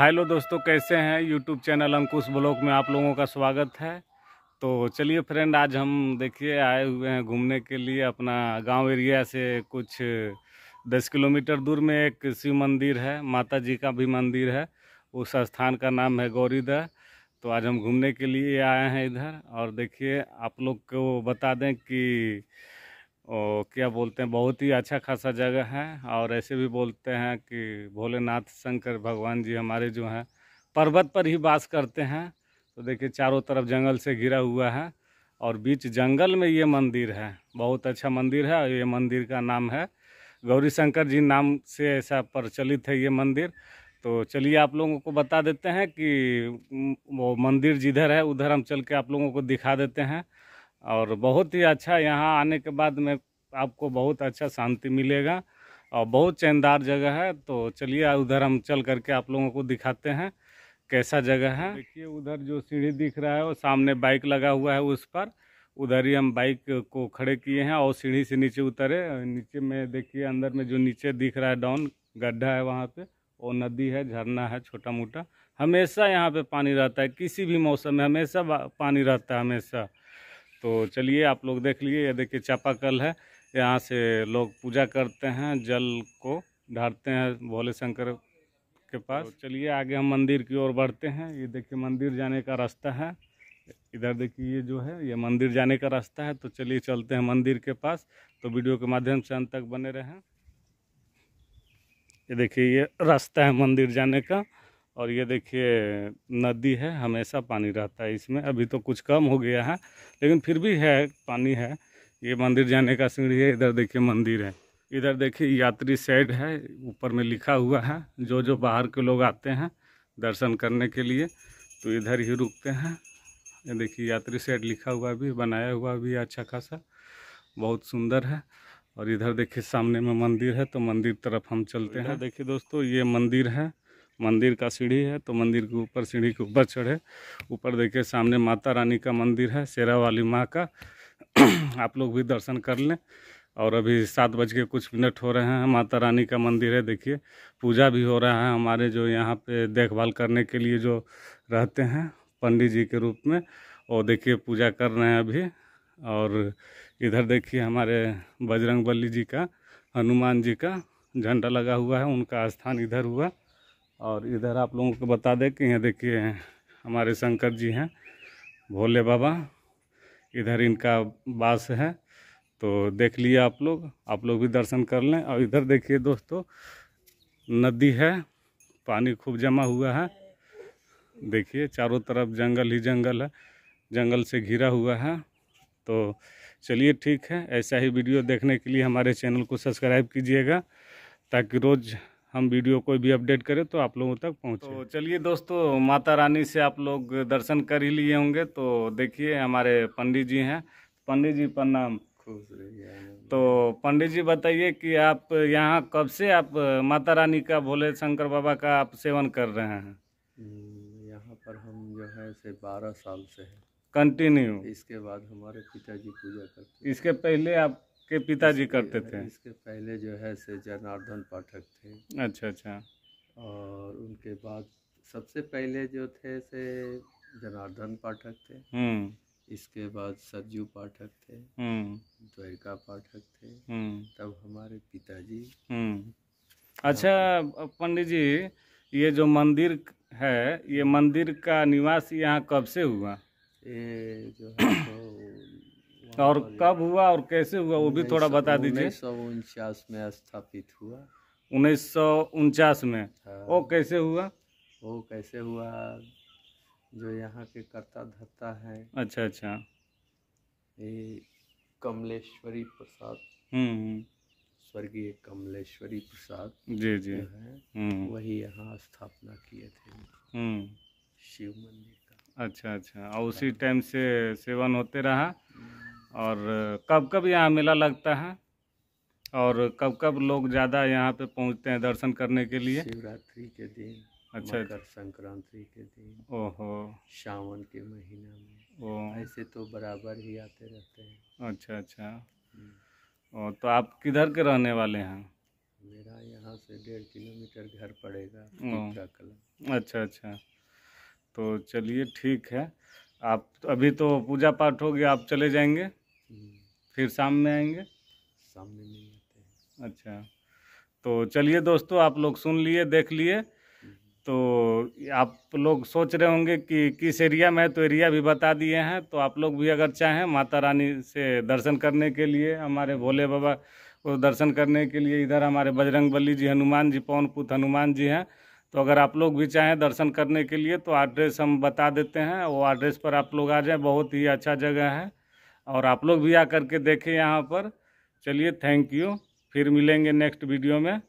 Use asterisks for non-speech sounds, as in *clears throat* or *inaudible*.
Hello दोस्तों कैसे हैं यूट्यूब चैनल अंकुश ब्लॉक में आप लोगों का स्वागत है तो चलिए फ्रेंड आज हम देखिए आए हुए हैं घूमने के लिए अपना गांव एरिया से कुछ दस किलोमीटर दूर में एक शिव मंदिर है माता जी का भी मंदिर है उस स्थान का नाम है गौरीदा तो आज हम घूमने के लिए आए हैं इधर और देखिए आप लोग को बता दें कि और क्या बोलते हैं बहुत ही अच्छा खासा जगह है और ऐसे भी बोलते हैं कि भोलेनाथ शंकर भगवान जी हमारे जो हैं पर्वत पर ही वास करते हैं तो देखिए चारों तरफ जंगल से घिरा हुआ है और बीच जंगल में ये मंदिर है बहुत अच्छा मंदिर है और ये मंदिर का नाम है गौरी शंकर जी नाम से ऐसा प्रचलित है ये मंदिर तो चलिए आप लोगों को बता देते हैं कि वो मंदिर जिधर है उधर हम चल के आप लोगों को दिखा देते हैं और बहुत ही अच्छा यहाँ आने के बाद में आपको बहुत अच्छा शांति मिलेगा और बहुत चैनदार जगह है तो चलिए उधर हम चल करके आप लोगों को दिखाते हैं कैसा जगह है देखिए उधर जो सीढ़ी दिख रहा है वो सामने बाइक लगा हुआ है उस पर उधर ही हम बाइक को खड़े किए हैं और सीढ़ी से नीचे उतरे नीचे में देखिए अंदर में जो नीचे दिख रहा है डाउन गड्ढा है वहाँ पे और नदी है झरना है छोटा मोटा हमेशा यहाँ पे पानी रहता है किसी भी मौसम में हमेशा पानी रहता है हमेशा तो चलिए आप लोग देख लीजिए ये देखिए चापाकल है यहाँ से लोग पूजा करते हैं जल को ढारते हैं भोले शंकर के पास तो चलिए आगे हम मंदिर की ओर बढ़ते हैं ये देखिए मंदिर जाने का रास्ता है इधर देखिए ये जो है ये मंदिर जाने का रास्ता है तो चलिए चलते हैं मंदिर के पास तो वीडियो के माध्यम से अंत तक बने रहें ये देखिए ये रास्ता है मंदिर जाने का और ये देखिए नदी है हमेशा पानी रहता है इसमें अभी तो कुछ कम हो गया है लेकिन फिर भी है पानी है ये मंदिर जाने का सीढ़ी है इधर देखिए मंदिर है इधर देखिए यात्री सेड है ऊपर में लिखा हुआ है जो जो बाहर के लोग आते हैं दर्शन करने के लिए तो इधर ही रुकते हैं ये देखिए यात्री सेड लिखा हुआ भी बनाया हुआ भी अच्छा खासा बहुत सुंदर है और इधर देखिए सामने में मंदिर है तो मंदिर तरफ हम चलते हैं देखिए दोस्तों ये मंदिर है मंदिर का सीढ़ी है तो मंदिर के ऊपर सीढ़ी के ऊपर चढ़े ऊपर देखिए सामने माता रानी का मंदिर है शेरा वाली माँ का *clears throat* आप लोग भी दर्शन कर लें और अभी सात बज के कुछ मिनट हो रहे हैं माता रानी का मंदिर है देखिए पूजा भी हो रहा है हमारे जो यहाँ पे देखभाल करने के लिए जो रहते हैं पंडित जी के रूप में और देखिए पूजा कर रहे हैं अभी और इधर देखिए हमारे बजरंग बली जी का हनुमान जी का झंडा लगा हुआ है उनका स्थान इधर हुआ और इधर आप लोगों को बता दें कि यहाँ देखिए हमारे शंकर जी हैं भोले बाबा इधर इनका बास है तो देख लिए आप लोग आप लोग भी दर्शन कर लें और इधर देखिए दोस्तों नदी है पानी खूब जमा हुआ है देखिए चारों तरफ जंगल ही जंगल है जंगल से घिरा हुआ है तो चलिए ठीक है ऐसा ही वीडियो देखने के लिए हमारे चैनल को सब्सक्राइब कीजिएगा ताकि रोज़ हम वीडियो कोई भी अपडेट करें तो आप लोगों तक पहुँच तो चलिए दोस्तों माता रानी से आप लोग दर्शन कर ही लिए होंगे तो देखिए हमारे पंडित जी हैं पंडित जी प्रणाम तो पंडित जी बताइए कि आप यहाँ कब से आप माता रानी का भोले शंकर बाबा का आप सेवन कर रहे हैं हम्म, यहाँ पर हम जो है से बारह साल से है कंटिन्यू इसके बाद हमारे पिताजी पूजा करते इसके पहले आप के पिताजी करते थे इसके पहले जो है से जनार्दन पाठक थे अच्छा अच्छा और उनके बाद सबसे पहले जो थे से जनार्दन पाठक थे हम्म। इसके बाद सरजू पाठक थे हम्म। द्वारिका पाठक थे हम्म। तब हमारे पिताजी अच्छा पंडित जी ये जो मंदिर है ये मंदिर का निवास यहाँ कब से हुआ ये जो है तो और कब हुआ और कैसे हुआ वो भी थोड़ा बता दीजिए उन्नीस सौ उनचास में स्थापित हुआ उन्नीस सौ उनचास में वो हाँ। कैसे हुआ वो कैसे हुआ जो यहाँ के कर्ता धरता है अच्छा अच्छा ये कमलेश्वरी प्रसाद हम्म, हम्म। स्वर्गीय कमलेश्वरी प्रसाद जी जी है हम्म, हम्म। वही यहाँ स्थापना किए थे शिव मंदिर का अच्छा अच्छा और उसी टाइम हाँ। से सेवन होते रहा और कब कब यहाँ मेला लगता है और कब कब लोग ज़्यादा यहाँ पे पहुँचते हैं दर्शन करने के लिए शिवरात्रि के दिन अच्छा, अच्छा मकर संक्रांति के दिन ओहो सावन के महीना में ओ ऐसे तो बराबर ही आते रहते हैं अच्छा अच्छा हम्म। ओ तो आप किधर के रहने वाले हैं मेरा यहाँ से डेढ़ किलोमीटर घर पड़ेगा अच्छा अच्छा तो चलिए ठीक है आप अभी तो पूजा पाठ हो गया आप चले जाएंगे हम्म। फिर शाम में आएंगे शाम में नहीं आते अच्छा तो चलिए दोस्तों आप लोग सुन लिए देख लिए हम्म। तो आप लोग सोच रहे होंगे कि किस एरिया में है तो एरिया भी बता दिए हैं तो आप लोग भी अगर चाहें माता रानी से दर्शन करने के लिए हमारे भोले बाबा को दर्शन करने के लिए इधर हमारे बजरंग बली जी हनुमान जी पवन पुत हनुमान जी हैं तो अगर आप लोग भी चाहें दर्शन करने के लिए तो एड्रेस हम बता देते हैं वो एड्रेस पर आप लोग आ जाएं बहुत ही अच्छा जगह है और आप लोग भी आ के देखें यहाँ पर चलिए थैंक यू फिर मिलेंगे नेक्स्ट वीडियो में